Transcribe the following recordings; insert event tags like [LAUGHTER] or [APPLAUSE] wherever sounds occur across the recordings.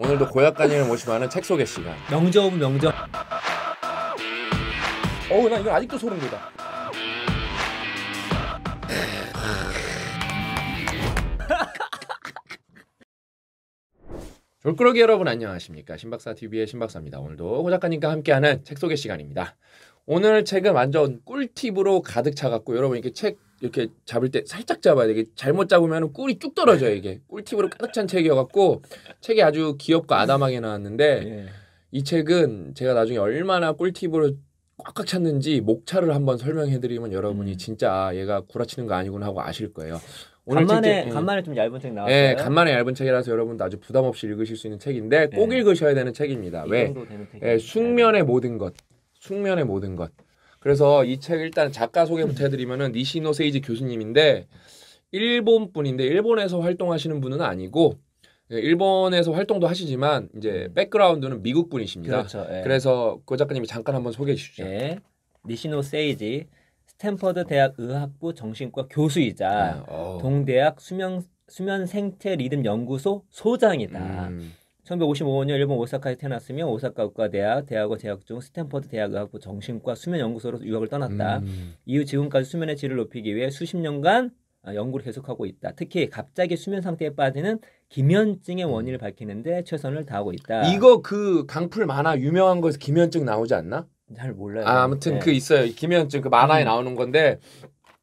오늘도 고약관님을 모시고 하는 책 소개 시간. 명점명점 어우 나이거 아직도 소름 돋아. 돌꾸러기 여러분 안녕하십니까 신박사 TV의 신박사입니다. 오늘도 고 작가님과 함께하는 책 소개 시간입니다. 오늘 책은 완전 꿀팁으로 가득 차갖고 여러분 이렇게 책 이렇게 잡을 때 살짝 잡아야 되게 잘못 잡으면 꿀이 쭉 떨어져요. 이게 꿀팁으로 가득 찬 책이어갖고 책이 아주 귀엽고 아담하게 나왔는데 예. 이 책은 제가 나중에 얼마나 꿀팁으로 꽉꽉 찼는지 목차를 한번 설명해드리면 여러분이 음. 진짜 아, 얘가 구라치는 거 아니구나 하고 아실 거예요. 오늘 간만에 진짜, 예. 간만에 좀 얇은 책 예, 나왔어요. 예, 간만에 얇은 책이라서 여러분도 아주 부담 없이 읽으실 수 있는 책인데 꼭 예. 읽으셔야 되는 책입니다. 왜? 예, 숙면의 모든 것, 숙면의 모든 것. 그래서 이 책 일단 작가 소개부터 해드리면은 니시노 세이지 교수님인데 일본 분인데 일본에서 활동하시는 분은 아니고 예, 일본에서 활동도 하시지만 이제 음. 백그라운드는 미국 분이십니다. 그렇죠, 예. 그래서 그 작가님이 잠깐 한번 소개해 주시죠. 예. 니시노 세이지 스탠퍼드 대학 의학부 정신과 교수이자 아, 동대학 수면 수면 생체 리듬 연구소 소장이다. 음. 1955년 일본 오사카에 태어났으며 오사카 국가대학 대학원 재학 중 스탠퍼드 대학의학 정신과 수면연구소로 유학을 떠났다. 음. 이후 지금까지 수면의 질을 높이기 위해 수십 년간 아, 연구를 계속하고 있다. 특히 갑자기 수면 상태에 빠지는 기면증의 음. 원인을 밝히는데 최선을 다하고 있다. 이거 그 강풀 만화 유명한 거에서 기면증 나오지 않나? 잘 몰라요. 아, 아무튼 네. 그 있어요. 기면증 그 만화에 음. 나오는 건데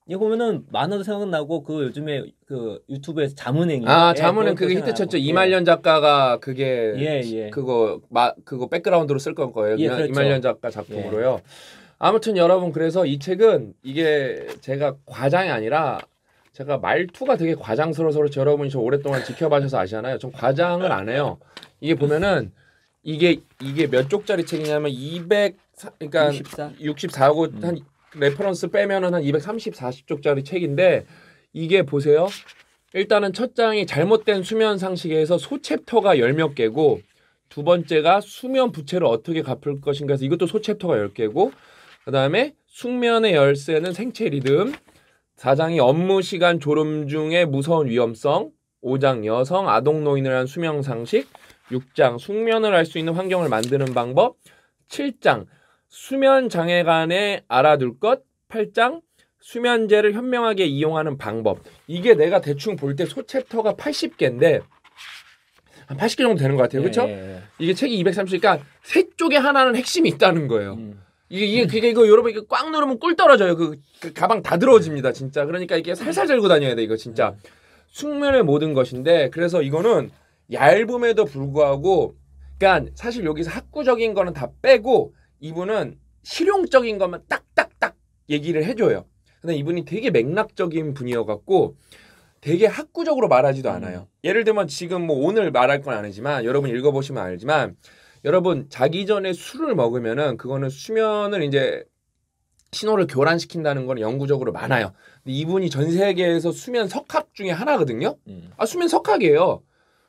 이거 보면은 만화도 생각나고 그 요즘에 그 유튜브에서 자문행이 아 예, 자문행 예, 그게 히트쳤죠 이말년 작가가 그게 예, 예. 그거 마 그거 백그라운드로 쓸 건 거예요 예, 그렇죠. 이말년 작가 작품으로요 예. 아무튼 여러분 그래서 이 책은 이게 제가 과장이 아니라 제가 말투가 되게 과장스러워서 그렇죠. 여러분이 저 오랫동안 지켜봐셔서 아시잖아요 전 과장을 안 해요 이게 보면은 이게 이게 몇 쪽짜리 책이냐면 200 그러니까 64? 64고 음. 한 레퍼런스 빼면은 한 230, 40쪽짜리 책인데 이게 보세요. 일단은 첫 장이 잘못된 수면 상식에서 소챕터가 열 몇 개고 두 번째가 수면 부채를 어떻게 갚을 것인가 해서 이것도 소챕터가 열개고 그다음에 숙면의 열쇠는 생체 리듬 사장이 업무 시간 졸음 중에 무서운 위험성 5장 여성 아동 노인을 한수면 상식 6장 숙면을 할 수 있는 환경을 만드는 방법 7장 수면 장애간에 알아둘 것 8장 수면제를 현명하게 이용하는 방법 이게 내가 대충 볼 때 소챕터가 80개인데 한 80개 정도 되는 것 같아요. 그렇죠? 예, 이게 책이 230이니까 그러니까 세 쪽에 하나는 핵심이 있다는 거예요. 음. 이게 이게 그게 이거 여러분 이게 꽉 누르면 꿀 떨어져요. 그, 그 가방 다 들어집니다. 진짜. 그러니까 이게 살살 들고 다녀야 돼 이거 진짜. 음. 숙면의 모든 것인데 그래서 이거는 얇음에도 불구하고 그러니까 사실 여기서 학구적인 거는 다 빼고 이분은 실용적인 것만 딱딱딱 얘기를 해줘요. 근데 이분이 되게 맥락적인 분이어갖고 되게 학구적으로 말하지도 음. 않아요. 예를 들면 지금 뭐 오늘 말할 건 아니지만 여러분 읽어보시면 알지만 여러분 자기 전에 술을 먹으면은 그거는 수면을 이제 신호를 교란시킨다는 건영구적으로 많아요. 근데 이분이 전 세계에서 수면 석학 중에 하나거든요. 음. 아 수면 석학이에요.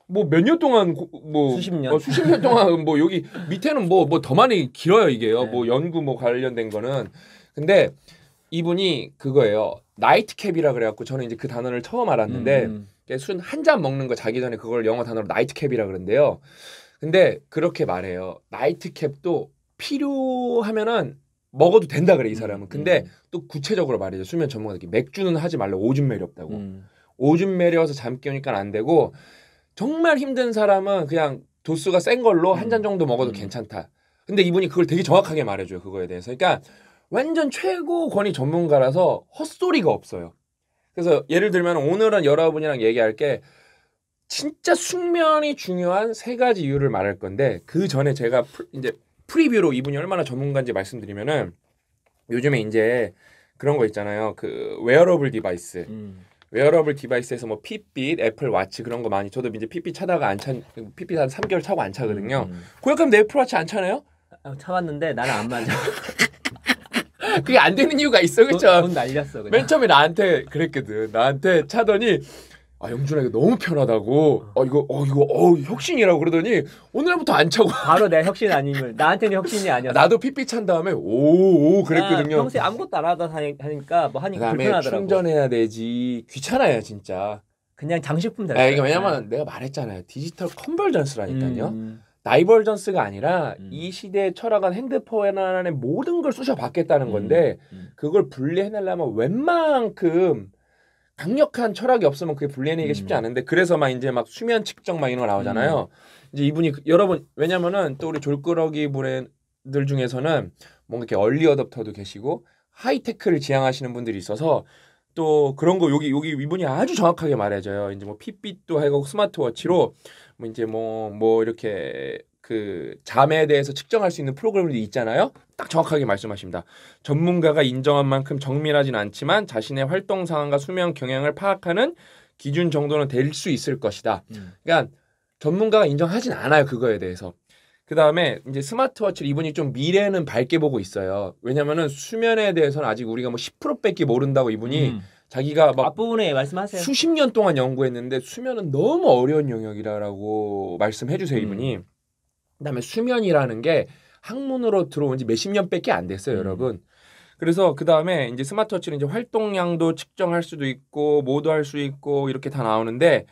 뭐몇년 동안 뭐 수십 년, 어, 수십 년 동안 뭐 여기 밑에는 뭐뭐더 많이 길어요 이게요. 네. 뭐 연구 뭐 관련된 거는 근데 이분이 그거예요. 나이트캡이라 그래갖고 저는 이제 그 단어를 처음 알았는데 음. 술한 잔 먹는 거 자기 전에 그걸 영어 단어로 나이트캡이라 그런데요. 근데 그렇게 말해요. 나이트캡도 필요하면은 먹어도 된다 그래 이 음, 사람은. 음. 근데 음. 또 구체적으로 말이죠. 수면 전문가들끼 맥주는 하지 말라. 오줌 매렵다고. 음. 오줌 매려서 잠 깨우니까 안 되고 정말 힘든 사람은 그냥 도수가 센 걸로 한잔 음. 정도 먹어도 음. 괜찮다. 근데 이분이 그걸 되게 정확하게 말해줘요. 그거에 대해서. 그러니까 완전 최고 권위 전문가라서 헛소리가 없어요. 그래서 예를 들면 오늘은 여러분이랑 얘기할 게 진짜 숙면이 중요한 세 가지 이유를 말할 건데 그 전에 제가 풀, 이제 프리뷰로 이분이 얼마나 전문가인지 말씀드리면은 요즘에 이제 그런 거 있잖아요. 그 웨어러블 디바이스. 음. 웨어러블 디바이스에서 뭐 핏빛, 애플 와치 그런 거 많이 저도 이제 핏빛 차다가 안 차, 핏빛 한 3개월 차고 안 차거든요. 음. 고약하면 음. 내 애플 와치 안 차나요? 어, 차봤는데 나는 안 맞아. [LAUGHS] 그게 안 되는 이유가 있어, 그쵸? 돈, 돈 날렸어, 그냥. 맨 처음에 나한테 그랬거든. 나한테 차더니 아 영준아 이 너무 편하다고 어 이거 어 이거 어 혁신이라고 그러더니 오늘부터 안 차고 [LAUGHS] 바로 내 혁신 아니면 나한테는 혁신이 아니었어. 나도 삐삐 찬 다음에 오오 그랬거든요. 아, 평소에 아무것도 안 하다 하니- 까뭐 하니까 그다음에 불편하더라고. 충전해야 되지 귀찮아요 진짜 그냥 장식품 될 아, 이게 왜냐면 네. 내가 말했잖아요 디지털 컨버전스라니까요 음. 다이벌전스가 아니라 음. 이 시대의 철학은 핸드폰 안에 모든 걸 쑤셔 박겠다는 건데 음, 음. 그걸 분리해내려면 웬만큼 강력한 철학이 없으면 그게 불리해내기 음. 쉽지 않은데 그래서 막 이제 막 수면 측정 막 이런 거 나오잖아요. 음. 이제 이분이 그, 여러분 왜냐면은 또 우리 졸끄러기 브랜들 중에서는 뭔가 이렇게 얼리 어답터도 계시고 하이테크를 지향하시는 분들이 있어서 또 그런 거 여기 여기 이분이 아주 정확하게 말해줘요. 이제 뭐 핏빛도 하고 스마트워치로 뭐 이제 뭐뭐 뭐 이렇게 그 잠에 대해서 측정할 수 있는 프로그램도 있잖아요. 딱 정확하게 말씀하십니다. 전문가가 인정한 만큼 정밀하진 않지만 자신의 활동 상황과 수면 경향을 파악하는 기준 정도는 될 수 있을 것이다. 음. 그러니까 전문가가 인정하진 않아요 그거에 대해서. 그 다음에 이제 스마트워치를 이분이 좀 미래는 밝게 보고 있어요. 왜냐면은 수면에 대해서는 아직 우리가 뭐 1 0 뺏기 모른다고 이분이 음. 자기가 막 앞부분에 말씀하세요. 수십 년 동안 연구했는데 수면은 너무 어려운 영역이라라고 말씀해 주세요 음. 이분이. 음. 그다음에 수면이라는 게 학문으로 들어온 지 몇 십 년밖에 안 됐어요, 음. 여러분. 그래서 그 다음에 이제 스마트워치는 이제 활동량도 측정할 수도 있고 모드할 수 있고 이렇게 다 나오는데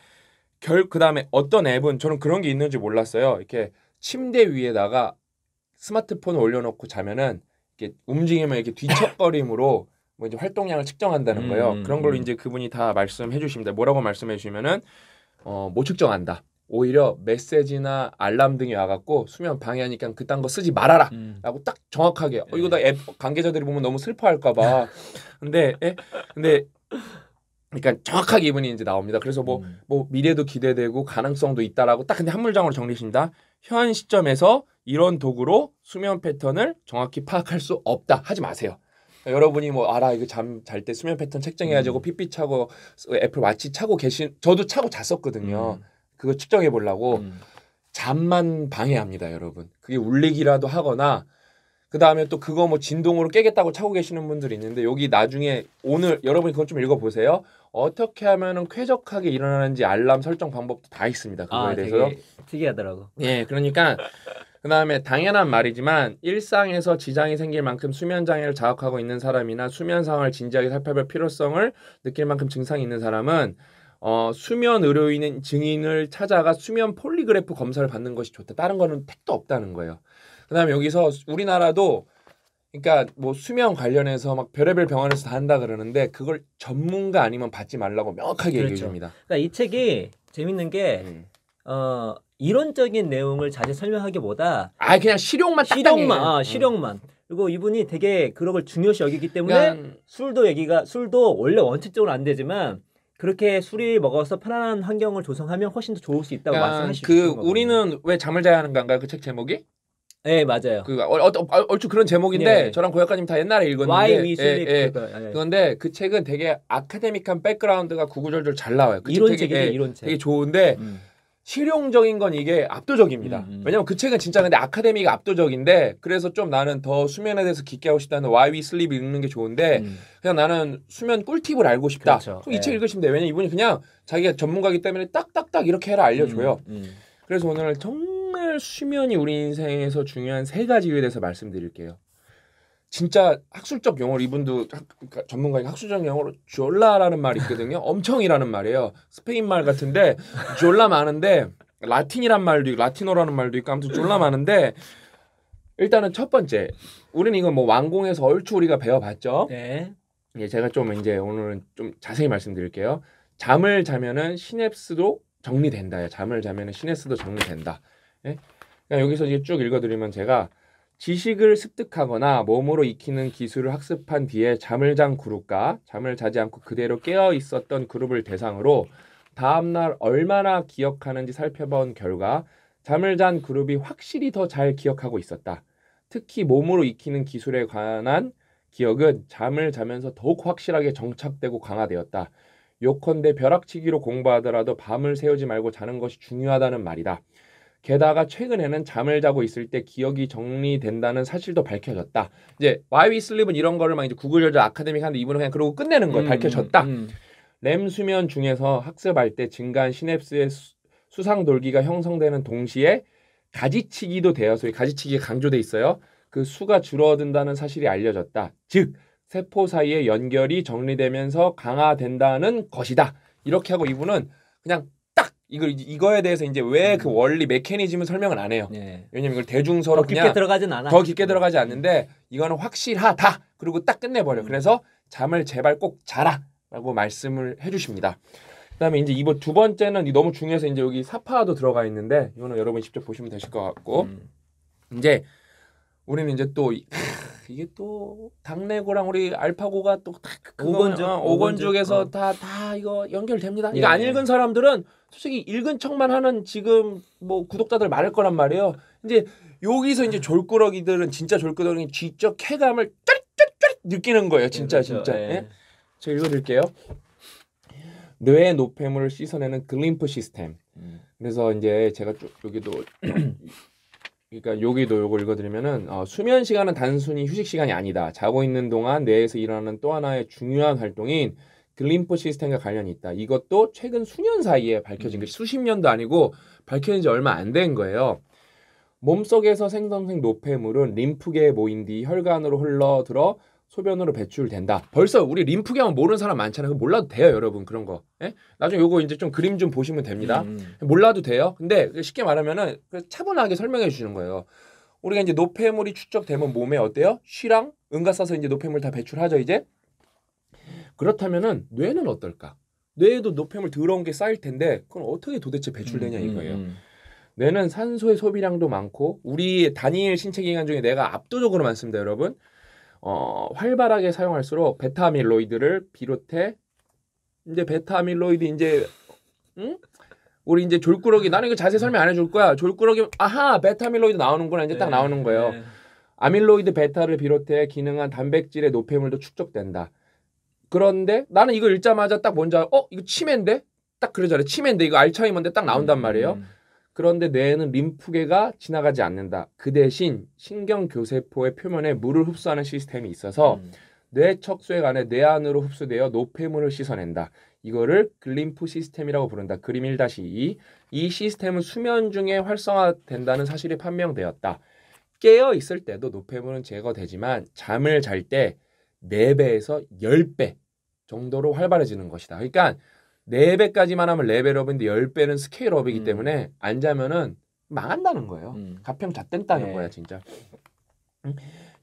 결그 다음에 어떤 앱은 저는 그런 게 있는지 몰랐어요. 이렇게 침대 위에다가 스마트폰 올려놓고 자면은 이렇게 움직이면 이렇게 뒤척거림으로 [LAUGHS] 뭐 이제 활동량을 측정한다는 거예요. 음, 그런 걸로 음. 이제 그분이 다 말씀해 주십니다. 뭐라고 말씀해 주시면은 어, 못 측정한다. 오히려 메시지나 알람 등이 와갖고 수면 방해하니까 그딴 거 쓰지 말아라 음. 라고 딱 정확하게 어, 이거 다앱 예. 관계자들이 보면 너무 슬퍼할까 봐 근데 에? 예? 근데 그러니까 정확하게 이분이 이제 나옵니다 그래서 뭐뭐 음. 뭐 미래도 기대되고 가능성도 있다라고 딱 근데 한물장으로 정리하십니다 현 시점에서 이런 도구로 수면 패턴을 정확히 파악할 수 없다 하지 마세요 여러분이 뭐 알아 이거 잠 잘 때 수면 패턴 책정해야 되고 음. 피피 차고 어, 애플 와치 차고 계신 저도 차고 잤었거든요. 음. 그거 측정해 보려고 음. 잠만 방해합니다, 여러분. 그게 울리기라도 하거나 그 다음에 또 그거 뭐 진동으로 깨겠다고 차고 계시는 분들이 있는데 여기 나중에 오늘 여러분 이 그건 좀 읽어보세요. 어떻게 하면은 쾌적하게 일어나는지 알람 설정 방법도 다 있습니다. 그거에 아, 대해서 특이하더라고. 예, 그러니까 그 다음에 당연한 말이지만 일상에서 지장이 생길 만큼 수면 장애를 자극하고 있는 사람이나 수면 상황을 진지하게 살펴볼 필요성을 느낄 만큼 증상이 있는 사람은 어, 수면 의료인은 증인을 찾아가 수면 폴리그래프 검사를 받는 것이 좋다. 다른 거는 택도 없다는 거예요. 그다음에 여기서 우리나라도 그러니까 뭐 수면 관련해서 막 별의별 병원에서 다 한다 그러는데 그걸 전문가 아니면 받지 말라고 명확하게 그렇죠. 얘기해 줍니다. 그러니까 이 책이 재밌는 게 음. 어, 이론적인 내용을 자세히 설명하기보다 아 그냥 실용만 실용만 아, 음. 실용만 음. 그리고 이분이 되게 그런 걸 중요시 여기기 때문에 그냥... 술도 얘기가 술도 원래 원칙적으로 안 되지만 그렇게 술이 먹어서 편안한 환경을 조성하면 훨씬 더 좋을 수 있다고 그러니까 말씀하시죠. 그 우리는 왜 잠을 자야 하는 건가그 책 제목이? 네 맞아요. 그 어, 어, 어, 얼추 그런 제목인데 예, 예. 저랑 고약가님 다 옛날에 읽었는데 예, 예. 예. 그건데 그 책은 되게 아카데믹한 백그라운드가 구구절절 잘 나와요. 그 이론 되게, 책이죠 예, 이론 책. 되게 좋은데. 음. 실용적인 건 이게 압도적입니다. 음, 음. 왜냐면 그 책은 진짜 근데 아카데미가 압도적인데 그래서 좀 나는 더 수면에 대해서 깊게 하고 싶다는 Why We Sleep 읽는 게 좋은데 음. 그냥 나는 수면 꿀팁을 알고 싶다. 그렇죠. 이책 예. 읽으시면 돼요. 왜냐면 이분이 그냥 자기가 전문가기 이 때문에 딱딱딱 이렇게 해라 알려줘요. 음, 음. 그래서 오늘 정말 수면이 우리 인생에서 중요한 세 가지에 대해서 말씀드릴게요. 진짜 학술적 용어를 이분도 그러니까 전문가인 학술적 용어로 졸라라는 말이 있거든요. 엄청이라는 말이에요. 스페인 말 같은데 졸라 많은데 라틴이란 말도 있고 라틴어라는 말도 있고 아무튼 졸라 많은데 일단은 첫 번째 우리는 이건 뭐 왕궁에서 얼추 우리가 배워봤죠. 네. 예, 제가 좀 이제 오늘은 좀 자세히 말씀드릴게요. 잠을 자면은 시냅스도 정리된다. 요 잠을 자면은 시냅스도 정리된다. 예? 그냥 그러니까 여기서 이제 쭉 읽어드리면 제가 지식을 습득하거나 몸으로 익히는 기술을 학습한 뒤에 잠을 잔 그룹과 잠을 자지 않고 그대로 깨어 있었던 그룹을 대상으로 다음날 얼마나 기억하는지 살펴본 결과 잠을 잔 그룹이 확실히 더 잘 기억하고 있었다. 특히 몸으로 익히는 기술에 관한 기억은 잠을 자면서 더욱 확실하게 정착되고 강화되었다. 요컨대 벼락치기로 공부하더라도 밤을 새우지 말고 자는 것이 중요하다는 말이다. 게다가 최근에는 잠을 자고 있을 때 기억이 정리된다는 사실도 밝혀졌다. 이제 Why We Sleep은 이런 거를 막 이제 구글 여자 아카데믹 하는데 이분은 그냥 그러고 끝내는 걸 음, 밝혀졌다. 음, 음. 렘 수면 중에서 학습할 때 증가한 시냅스의 수, 수상 돌기가 형성되는 동시에 가지치기도 되어서 위 가지치기가 강조돼 있어요. 그 수가 줄어든다는 사실이 알려졌다. 즉 세포 사이의 연결이 정리되면서 강화된다는 것이다. 이렇게 하고 이분은 그냥 이걸 이거에 대해서 이제 왜그 음. 원리 메커니즘을 설명을 안 해요. 예. 왜냐면 이걸 대중서로 더 깊게 들어가진 않아. 더 깊게 들어가지 음. 않는데 이거는 확실하다. 그리고 딱 끝내버려. 요 음. 그래서 잠을 제발 꼭 자라라고 말씀을 해주십니다. 그다음에 이제 이번 두 번째는 너무 중요해서 이제 여기 사파도 들어가 있는데 이거는 여러분이 직접 보시면 되실 것 같고 음. 이제 우리는 이제 또 이게 또 당내고랑 우리 알파고가 또 오건조 그 어, 오건족에서다다 어. 이거 연결됩니다. 그러니까 예. 이거 안 읽은 사람들은 솔직히 읽은 척만 하는 지금 뭐 구독자들 많을 거란 말이에요. 근제 여기서 이제 음. 졸꾸러기들은 진짜 졸꾸러기 지적 쾌감을 쫄릿쫄릿 느끼는 거예요. 진짜 예, 그렇죠. 진짜. 예. 제가 예? 읽어드릴게요. 뇌의 노폐물을 씻어내는 글림프 시스템. 음. 그래서 이제 제가 쭉 여기도 [CLEARS THROAT] 그러니까 여기도 요거 읽어드리면은 어, 수면 시간은 단순히 휴식 시간이 아니다. 자고 있는 동안 뇌에서 일어나는 또 하나의 중요한 활동인 글림프 시스템과 관련이 있다. 이것도 최근 수년 사이에 밝혀진 음. 게 수십 년도 아니고 밝혀진 지 얼마 안 된 거예요. 몸속에서 생성된 노폐물은 림프계에 모인 뒤 혈관으로 흘러들어 소변으로 배출된다. 벌써 우리 림프경은 모르는 사람 많잖아요. 몰라도 돼요, 여러분. 그런 거. 예? 나중에 요거 이제 좀 그림 좀 보시면 됩니다. 음. 음. 몰라도 돼요. 근데 그 쉽게 말하면은 그 차분하게 설명해 주시는 거예요. 우리가 이제 노폐물이 축적되면 몸에 어때요? 쉬랑 응가 싸서 이제 노폐물 다 배출하죠, 이제. 그렇다면은 뇌는 어떨까? 뇌에도 노폐물 더러운 게 쌓일 텐데 그건 어떻게 도대체 배출되냐 음, 음, 이거예요. 뇌는 산소의 소비량도 많고 우리 단일 신체 기관 중에 내가 압도적으로 많습니다, 여러분. 어, 활발하게 사용할수록 베타 아밀로이드를 비롯해 이제 베타 아밀로이드 이제 응? 우리 이제 졸꾸러기 나는 이거 자세히 설명 안 해줄 거야. 졸꾸러기 아하 베타 아밀로이드 나오는구나 이제 딱 네, 나오는 네. 거예요. 아밀로이드 베타를 비롯해 기능한 단백질의 노폐물도 축적된다. 그런데 나는 이거 읽자마자 딱 뭔지 알어 아 이거 치매인데 딱 그러잖아요. 치매인데 이거 알츠하이머인데 딱 나온단 음, 말이에요. 음, 음. 그런데 뇌에는 림프계가 지나가지 않는다. 그 대신 신경교세포의 표면에 물을 흡수하는 시스템이 있어서 음. 뇌척수액 안에 뇌 안으로 흡수되어 노폐물을 씻어낸다. 이거를 글림프 시스템이라고 부른다. 그림 1-2. 이 시스템은 수면 중에 활성화된다는 사실이 판명되었다. 깨어 있을 때도 노폐물은 제거되지만 잠을 잘 때 4배에서 10배 정도로 활발해지는 것이다. 그러니까 4배까지만 하면 레벨업인데 10배는 스케일업이기 음. 때문에 안 자면은 망한다는 거예요. 음. 가평 잣된다는 네. 거야, 진짜. 음.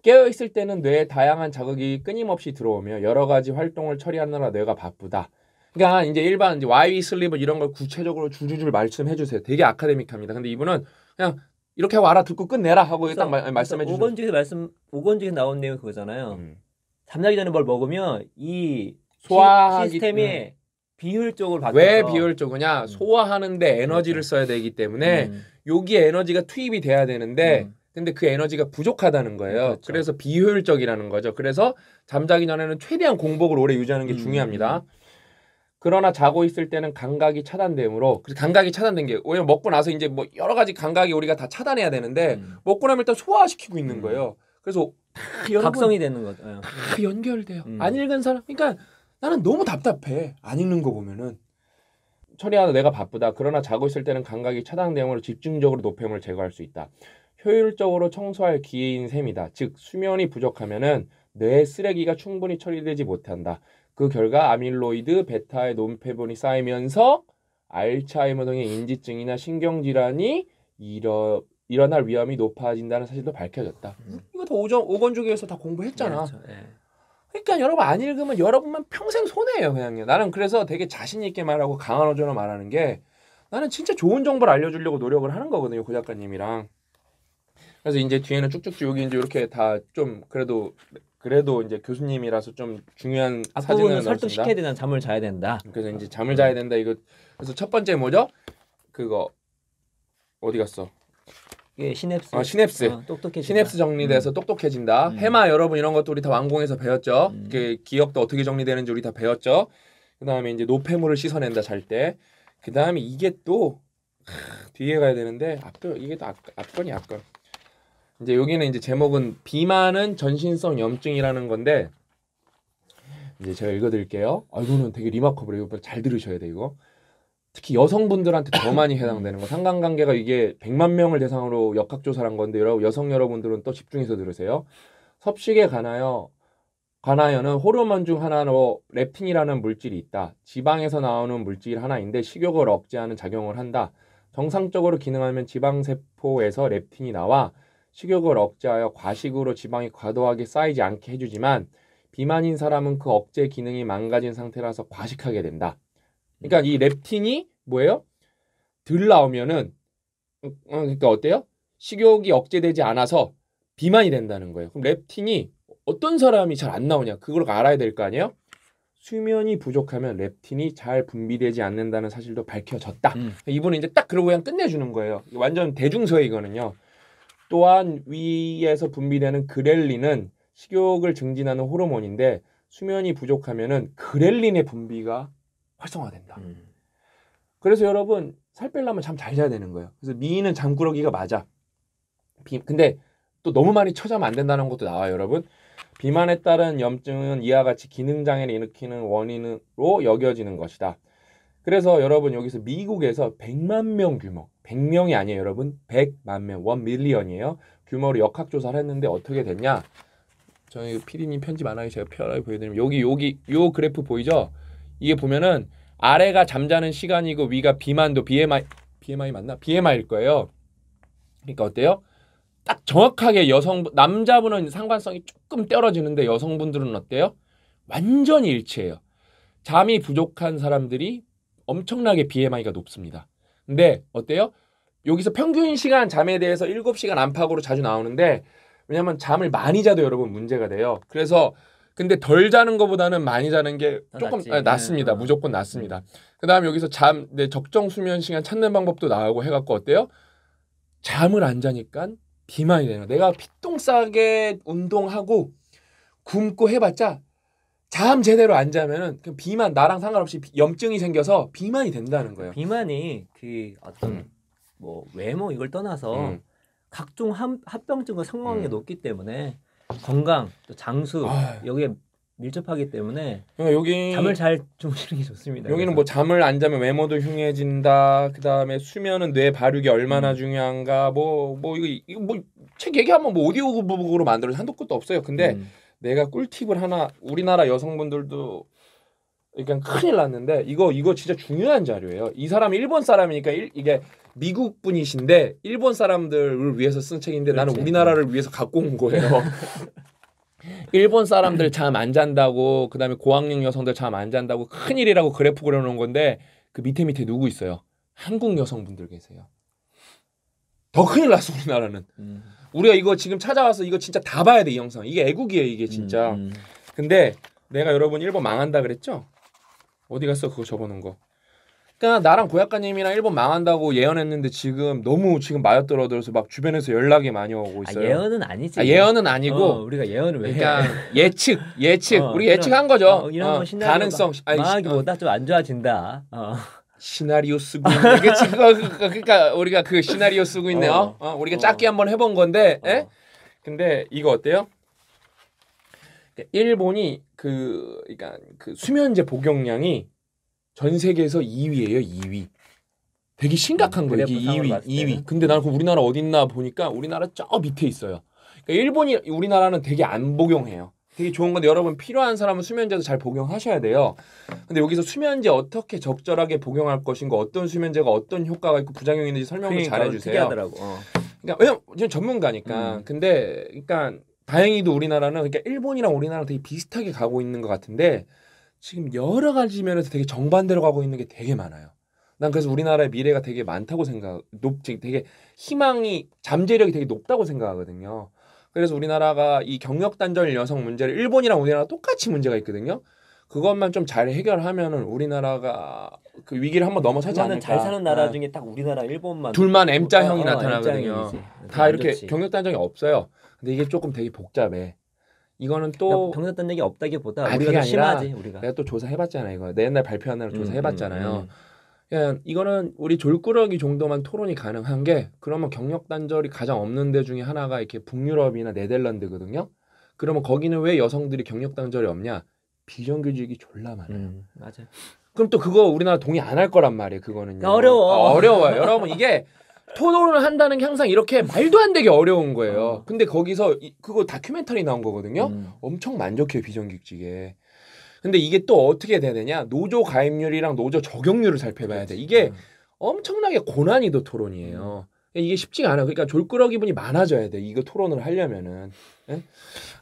깨어 있을 때는 뇌에 다양한 자극이 끊임없이 들어오며 여러 가지 활동을 처리하느라 뇌가 바쁘다. 그러니까 이제 일반 이제 와이 슬립 이런 걸 구체적으로 줄줄줄 말씀해 주세요. 되게 아카데믹합니다. 근데 이분은 그냥 이렇게 하고 알아듣고 끝내라 하고 딱 마, 말씀해 주세요. 5번 중에 말씀 5번 중에 나온 내용 그거잖아요. 음. 잠자기 전에 뭘 먹으면 이 소화 시스템이 음. 비효율적으로 바뀌어왜 비효율적이냐? 음. 소화하는데 에너지를 그렇죠. 써야 되기 때문에 음. 여기에 에너지가 투입이 돼야 되는데 음. 근데 그 에너지가 부족하다는 거예요. 음, 그렇죠. 그래서 비효율적이라는 거죠. 그래서 잠자기 전에는 최대한 공복을 오래 유지하는 게 음. 중요합니다. 그러나 자고 있을 때는 감각이 차단되므로 그래서 감각이 차단된 게 왜냐면 먹고 나서 이제 뭐 여러 가지 감각이 우리가 다 차단해야 되는데 음. 먹고 나면 일단 소화시키고 있는 음. 거예요. 그래서 다 각성이 되는 거죠. 다 어. 연결돼요. 음. 안 읽은 사람 그러니까 나는 너무 답답해. 안 읽는 거 보면은. 처리하다 내가 바쁘다. 그러나 자고 있을 때는 감각이 차단 내용로 집중적으로 노폐물을 제거할 수 있다. 효율적으로 청소할 기회인 셈이다. 즉 수면이 부족하면은 뇌 쓰레기가 충분히 처리되지 못한다. 그 결과 아밀로이드 베타의 논폐분이 쌓이면서 알츠하이머등의 인지증이나 신경질환이 일어, 일어날 위험이 높아진다는 사실도 밝혀졌다. 음. 이거 다 오전, 오건 주기에서 다 공부했잖아. 그렇죠. 네. 그러니까 여러분 안 읽으면 여러분만 평생 손해예요 그냥요. 나는 그래서 되게 자신 있게 말하고 강한 어조로 말하는 게 나는 진짜 좋은 정보를 알려주려고 노력을 하는 거거든요 고 작가님이랑. 그래서 이제 뒤에는 쭉쭉쭉 여기 이제 이렇게 다 좀 그래도 그래도 이제 교수님이라서 좀 중요한 사진을 설득시켜야 된다. 잠을 자야 된다. 그래서 이제 잠을 자야 된다 이거. 그래서 첫 번째 뭐죠? 그거 어디 갔어? 예, 시냅스. 아, 시냅스. 어, 똑똑해진다. 시냅스 정리돼서 음. 똑똑해진다. 음. 해마 여러분 이런 것도 우리 다 완공해서 배웠죠. 음. 그 기억도 어떻게 정리되는지 우리 다 배웠죠. 그다음에 이제 노폐물을 씻어낸다 잘 때. 그다음에 이게 또 뒤에 가야 되는데 앞도 이게 또 앞, 앞건이 앞건. 이제 여기는 이제 제목은 비만은 전신성 염증이라는 건데 이제 제가 읽어드릴게요. 아이고는 되게 리마커블해요. 잘 들으셔야 돼 이거. 특히 여성분들한테 더 [COUGHS] 많이 해당되는 거. 상관관계가 이게 100만 명을 대상으로 역학조사를 한 건데 여러 여성 여러분들은 또 집중해서 들으세요. 섭식에 관하여 관하여는 호르몬 중 하나로 렙틴이라는 물질이 있다. 지방에서 나오는 물질 하나인데 식욕을 억제하는 작용을 한다. 정상적으로 기능하면 지방세포에서 렙틴이 나와 식욕을 억제하여 과식으로 지방이 과도하게 쌓이지 않게 해주지만 비만인 사람은 그 억제 기능이 망가진 상태라서 과식하게 된다. 그러니까 이 렙틴이 뭐예요? 들 나오면은 어, 어, 그러니까 어때요? 식욕이 억제되지 않아서 비만이 된다는 거예요. 그럼 렙틴이 어떤 사람이 잘 안 나오냐 그걸 알아야 될 거 아니에요? 수면이 부족하면 렙틴이 잘 분비되지 않는다는 사실도 밝혀졌다. 음. 그러니까 이분은 이제 딱 그러고 그냥 끝내주는 거예요. 완전 대중서이거는요 또한 위에서 분비되는 그렐린은 식욕을 증진하는 호르몬인데 수면이 부족하면은 그렐린의 분비가 활성화된다. 음. 그래서 여러분 살 빼려면 잠 잘 자야 되는 거예요. 그래서 미인은 잠꾸러기가 맞아. 비, 근데 또 너무 많이 처자면 안 된다는 것도 나와요, 여러분. 비만에 따른 염증은 이와 같이 기능 장애를 일으키는 원인으로 여겨지는 것이다. 그래서 여러분 여기서 미국에서 100만 명 규모, 100명이 아니에요, 여러분. 100만 명, 1 밀리언이에요. 규모로 역학 조사를 했는데 어떻게 됐냐? 저희 피디님 편집 안 하게 제가 편하게 보여드리면 여기 여기 요 그래프 보이죠? 이게 보면은 아래가 잠자는 시간이고 위가 비만도 BMI BMI 맞나? BMI일 거예요. 그러니까 어때요? 딱 정확하게 여성 남자분은 상관성이 조금 떨어지는데 여성분들은 어때요? 완전히 일치해요. 잠이 부족한 사람들이 엄청나게 BMI가 높습니다. 근데 어때요? 여기서 평균 시간 잠에 대해서 7시간 안팎으로 자주 나오는데 왜냐면 잠을 많이 자도 여러분 문제가 돼요. 그래서 근데 덜 자는 것보다는 많이 자는 게 조금 낫지. 아, 낫습니다. 네. 무조건 낫습니다. 그다음 여기서 잠 네, 적정 수면 시간 찾는 방법도 나오고 해갖고 어때요? 잠을 안 자니까 비만이 되는 내가 피똥 싸게 운동하고 굶고 해봤자 잠 제대로 안 자면은 그 비만 나랑 상관없이 염증이 생겨서 비만이 된다는 거예요. 비만이 그 어떤 음. 뭐 외모 이걸 떠나서 음. 각종 합, 병증과 상황이 음. 높기 때문에 건강, 또 장수 아유. 여기에 밀접하기 때문에 그러니까 여기 잠을 잘 주무시는 게 좋습니다. 여기는 뭐 그래서. 뭐 잠을 안 자면 외모도 흉해진다. 그다음에 수면은 뇌 발육이 얼마나 음. 중요한가. 뭐뭐 뭐 이거, 이거 뭐 책 얘기하면 뭐 오디오 부으로 만들어서 한도 끝도 없어요. 근데 음. 내가 꿀팁을 하나 우리나라 여성분들도 그러니까 큰일 났는데 이거 이거 진짜 중요한 자료예요. 이 사람 일본 사람이니까 일, 이게 미국 분이신데 일본 사람들을 위해서 쓴 책인데 그렇지. 나는 우리나라를 위해서 갖고 온 거예요. [LAUGHS] 일본 사람들 잠안 잔다고 그다음에 고학력 여성들 잠안 잔다고 큰 일이라고 그래프 그려놓은 건데 그 밑에 밑에 누구 있어요? 한국 여성분들 계세요. 더 큰일 났어 우리나라는. 음. 우리가 이거 지금 찾아와서 이거 진짜 다 봐야 돼 이 영상. 이게 애국이에요 이게 음, 진짜. 음, 음. 근데 내가 여러분 일본 망한다 그랬죠? 어디 갔어 그거 접어놓은 거? 그러니까 나랑 고약가님이랑 일본 망한다고 예언했는데 지금 너무 지금 마였더라들어서 막 주변에서 연락이 많이 오고 아, 있어요. 아, 예언은 아니지. 아, 예언은 아니고 어, 우리가 예언을 왜 그러니까 예측, 예측. 어, 우리 예측한 거죠. 어, 이런 어, 가능성. 망하기보다 어. 좀안 좋아진다. 어. 시나리오 쓰고 [LAUGHS] 있네. 그, 그 그러니까 우리가 그 시나리오 쓰고 있네요. 어, 우리가 짧게 한번 해본 건데, 예? 근데 이거 어때요? 그러니까 일본이 그, 그러니까 그 수면제 복용량이 전 세계에서 2위예요, 2위. 되게 심각한 음, 거예요. 이게 2위, 2위. 근데 나는 그 우리나라 어디 있나 보니까 우리나라 저 밑에 있어요. 그러니까 일본이 우리나라는 되게 안 복용해요. 되게 좋은 건데 여러분 필요한 사람은 수면제도 잘 복용하셔야 돼요. 근데 여기서 수면제 어떻게 적절하게 복용할 것인가, 어떤 수면제가 어떤 효과가 있고 부작용이 있는지 설명을 그러니까 잘 해주세요. 특이하더라고. 어. 그러니까 왜냐면 저는 전문가니까. 음. 근데 그러니까 다행히도 우리나라는 그러니까 일본이랑 우리나라랑 되게 비슷하게 가고 있는 것 같은데 지금 여러 가지 면에서 되게 정반대로 가고 있는 게 되게 많아요. 난 그래서 우리나라의 미래가 되게 많다고 생각, 높지, 되게 희망이 잠재력이 되게 높다고 생각하거든요. 그래서 우리나라가 이 경력 단절 여성 문제를 일본이랑 우리나라 똑같이 문제가 있거든요. 그것만 좀 잘 해결하면은 우리나라가 그 위기를 한번 넘어서지 않을까. 잘 사는 나라 네. 중에 딱 우리나라 일본만 둘만 M자형이 어, 어, 나타나거든요. M자형이지. 다 이렇게 경력 단정이 없어요. 근데 이게 조금 되게 복잡해. 이거는 또 병렸던 얘기 없다기보다 아, 우리가 심하지 우리가 내가 또 조사해봤잖아 요 이거 내 옛날 발표한 날 음, 조사해봤잖아요. 음, 음. 그냥 음, 음. 이거는 우리 졸꾸러기 정도만 토론이 가능한 게 그러면 경력 단절이 가장 없는 데 중에 하나가 이렇게 북유럽이나 네덜란드거든요. 그러면 거기는 왜 여성들이 경력 단절이 없냐? 비정규직이 졸라 많아요. 음, 맞아요. 그럼 또 그거 우리나라 동의 안 할 거란 말이에요. 그거는요. 어려워. 아, 어려워요. 여러분 이게 토론을 한다는 게 항상 이렇게 말도 안 되게 어려운 거예요. 어. 근데 거기서 이, 그거 다큐멘터리 나온 거거든요. 음. 엄청 만족해요 비정규직에. 근데 이게 또 어떻게 돼야 되냐? 노조 가입률이랑 노조 적용률을 살펴봐야 돼. 이게 음. 엄청나게 고난이도 토론이에요. 음. 그러니까 이게 쉽지가 않아. 그러니까 졸끄러기 분이 많아져야 돼. 이거 토론을 하려면은. 네?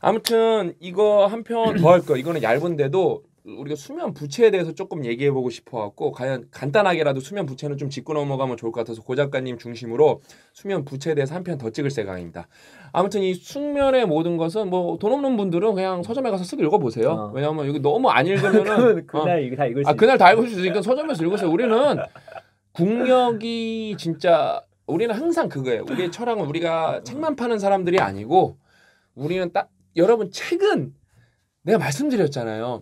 아무튼 이거 한 편 더 할 거. 이거는 얇은데도 우리가 수면 부채에 대해서 조금 얘기해 보고 싶어 갖고 과연 간단하게라도 수면 부채는 좀 짚고 넘어가면 좋을 것 같아서 고 작가님 중심으로 수면 부채에 대해서 한편 더 찍을 생각입니다. 아무튼 이 숙면의 모든 것은 뭐 돈 없는 분들은 그냥 서점에 가서 쓱 읽어 보세요. 어. 왜냐하면 여기 너무 안 읽으면은 [LAUGHS] 그날 어. 다 읽을 수 아, 그날 다 읽을 수 있으니까 서점에서 읽으세요. 우리는 국력이 진짜 우리는 항상 그거예요. 우리의 철학은 우리가 책만 파는 사람들이 아니고 우리는 딱 여러분 책은 내가 말씀드렸잖아요.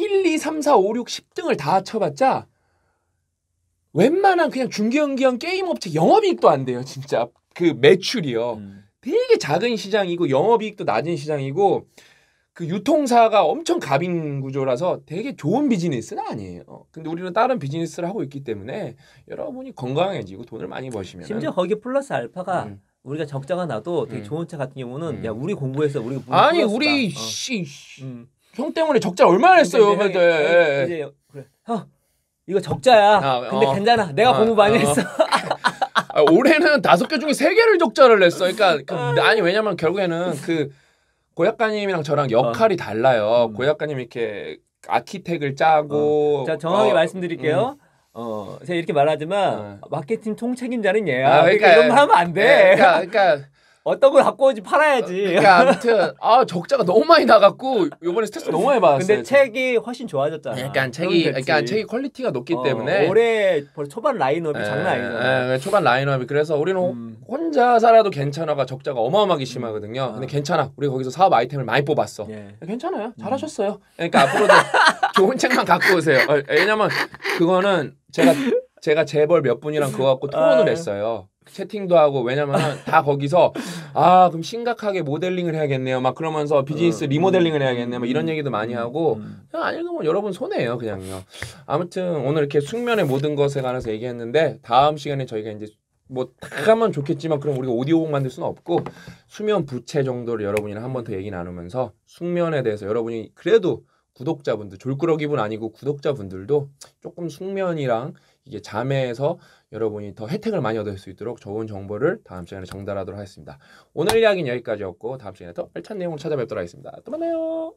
1, 2, 3, 4, 5, 6, 10등을 다 쳐봤자 웬만한 그냥 중견기업 게임업체 영업이익도 안 돼요. 진짜 그 매출이요. 음. 되게 작은 시장이고 영업이익도 낮은 시장이고 그 유통사가 엄청 갑인 구조라서 되게 좋은 비즈니스는 아니에요. 근데 우리는 다른 비즈니스를 하고 있기 때문에 여러분이 건강해지고 돈을 많이 버시면 심지어 거기 플러스 알파가 음. 우리가 적자가 나도 되게 음. 좋은 차 같은 경우는 음. 야 우리 공부해서 우리 아니 우리 씨그 어. 음. 형 때문에 적자 얼마나 했어요, 형이, 형이, 이제 그래. 형 이거 적자야. 아, 근데 어. 괜찮아. 내가 아, 공부 많이 어. 했어. [LAUGHS] 아, 올해는 다섯 개 중에 세 개를 적자를 냈어. 그러니까 그, 아. 아니 왜냐면 결국에는 그 고약가님이랑 저랑 어. 역할이 어. 달라요. 음. 고약가님 이렇게 아키텍을 짜고. 어. 자 정확히 말씀드릴게요. 음. 어, 제가 이렇게 말하지만 마케팅 총 책임자는 얘야. 아, 그러니까, 그러니까 이런 말 하면 안 돼. 예, 그러니까, 그러니까 어떤 걸 갖고 오지 팔아야지. 어, 그러니까 아무튼 아 적자가 너무 많이 나갔고 요번에 스트레스 [LAUGHS] 너무 많이 받았어요. 근데 책이 훨씬 좋아졌잖아. 약간 그러니까 책이 약간 그러니까 책이 퀄리티가 높기 어, 때문에 올해 초반 라인업이 에, 예, 장난 아니잖아. 에, 예, 예, 초반 라인업이 그래서 우리는 음. 혼자 살아도 괜찮아가 적자가 어마어마하게 심하거든요. 음. 근데 괜찮아. 우리 거기서 사업 아이템을 많이 뽑았어. 예. 괜찮아요. 음. 잘하셨어요. 그러니까 앞으로도 [LAUGHS] 좋은 책만 갖고 오세요. 어, 왜냐면 그거는 제가 제가 재벌 몇 분이랑 그거 갖고 토론을 아. 했어요. 채팅도 하고 왜냐면 다 거기서 아 그럼 심각하게 모델링을 해야겠네요 막 그러면서 비즈니스 어, 음. 리모델링을 해야겠네요 막 이런 음, 얘기도 많이 음, 하고 그냥 안 읽으면 여러분 손해예요 그냥요 아무튼 오늘 이렇게 숙면의 모든 것에 관해서 얘기했는데 다음 시간에 저희가 이제 뭐다 하면 좋겠지만 그럼 우리가 오디오곡 만들 수는 없고 수면 부채 정도를 여러분이랑 한 번 더 얘기 나누면서 숙면에 대해서 여러분이 그래도 구독자분들 졸꾸러 기분 아니고 구독자분들도 조금 숙면이랑 이게 자매에서 여러분이 더 혜택을 많이 얻을 수 있도록 좋은 정보를 다음 시간에 전달하도록 하겠습니다. 오늘 이야기는 여기까지였고 다음 시간에 더 알찬 내용으로 찾아뵙도록 하겠습니다. 또 만나요.